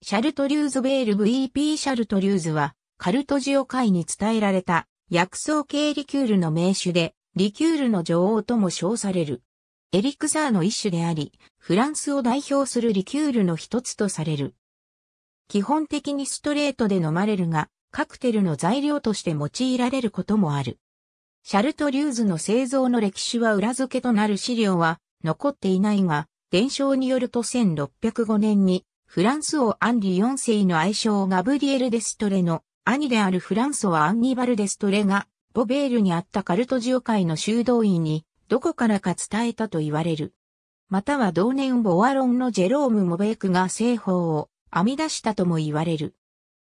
シャルトリューズベール VP シャルトリューズは、カルトジオ界に伝えられた薬草系リキュールの名手で、リキュールの女王とも称される。エリクサーの一種であり、フランスを代表するリキュールの一つとされる。基本的にストレートで飲まれるが、カクテルの材料として用いられることもある。シャルトリューズの製造の歴史は裏付けとなる資料は残っていないが、伝承によると1605年にフランス王アンリ4世の愛称ガブリエル・デストレの兄であるフランソワ・アンニバル・デストレが、ボベールにあったカルトジオ会の修道院に、どこからか伝えたと言われる。または同年ボアロンのジェローム・モベークが製法を編み出したとも言われる。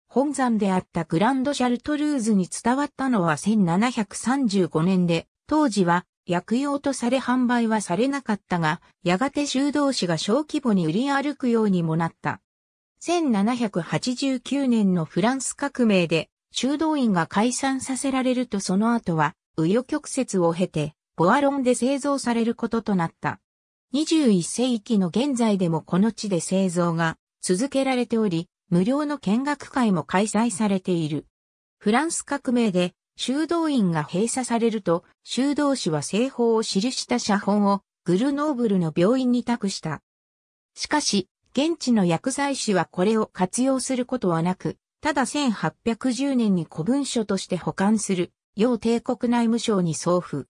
本山であったグランドシャルトルーズに伝わったのは1735年で、当時は薬用とされ販売はされなかったが、やがて修道士が小規模に売り歩くようにもなった。1789年のフランス革命で、修道院が解散させられるとその後は、紆余曲折を経て、ボアロンで製造されることとなった。21世紀の現在でもこの地で製造が続けられており、無料の見学会も開催されている。フランス革命で修道院が閉鎖されると、修道士は製法を記した写本をグルノーブルの病院に託した。しかし、現地の薬剤師はこれを活用することはなく、ただ1810年に古文書として保管する、要帝国内務省に送付。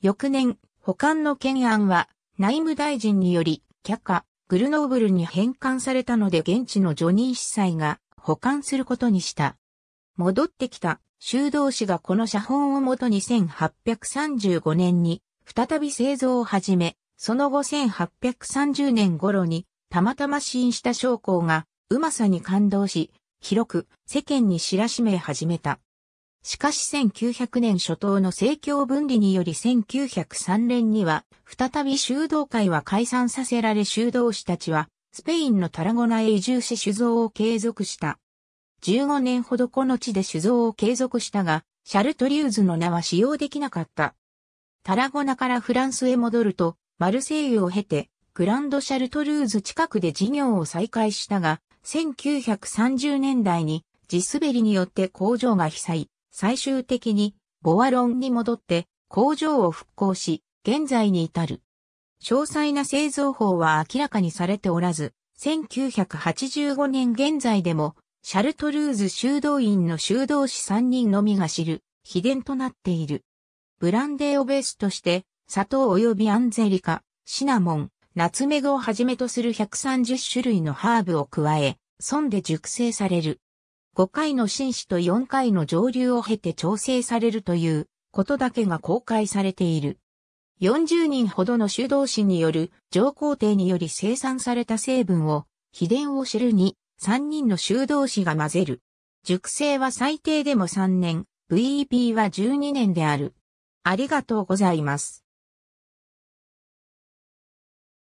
翌年、保管の懸案は内務大臣により却下、グルノーブルに返還されたので現地のジョニー司祭が保管することにした。戻ってきた修道士がこの写本をもとに1835年に再び製造を始め、その後1830年頃にたまたま死因した将校がうまさに感動し、広く世間に知らしめ始めた。しかし1900年初頭の政教分離により1903年には再び修道会は解散させられ修道士たちはスペインのタラゴナへ移住し酒造を継続した。15年ほどこの地で酒造を継続したが、シャルトリューズの名は使用できなかった。タラゴナからフランスへ戻ると、マルセイユを経て、グランドシャルトルーズ近くで事業を再開したが、1930年代に地滑りによって工場が被災、最終的にボワロンに戻って工場を復興し、現在に至る。詳細な製造法は明らかにされておらず、1985年現在でもシャルトルーズ修道院の修道士3人のみが知る、秘伝となっている。ブランデーをベースとして、砂糖及びアンゼリカ、シナモン、ナツメグをはじめとする130種類のハーブを加え、損で熟成される。5回の紳士と4回の上流を経て調整されるということだけが公開されている。40人ほどの修道士による上皇帝により生産された成分を秘伝を知るに3人の修道士が混ぜる。熟成は最低でも3年、VEP は12年である。ありがとうございます。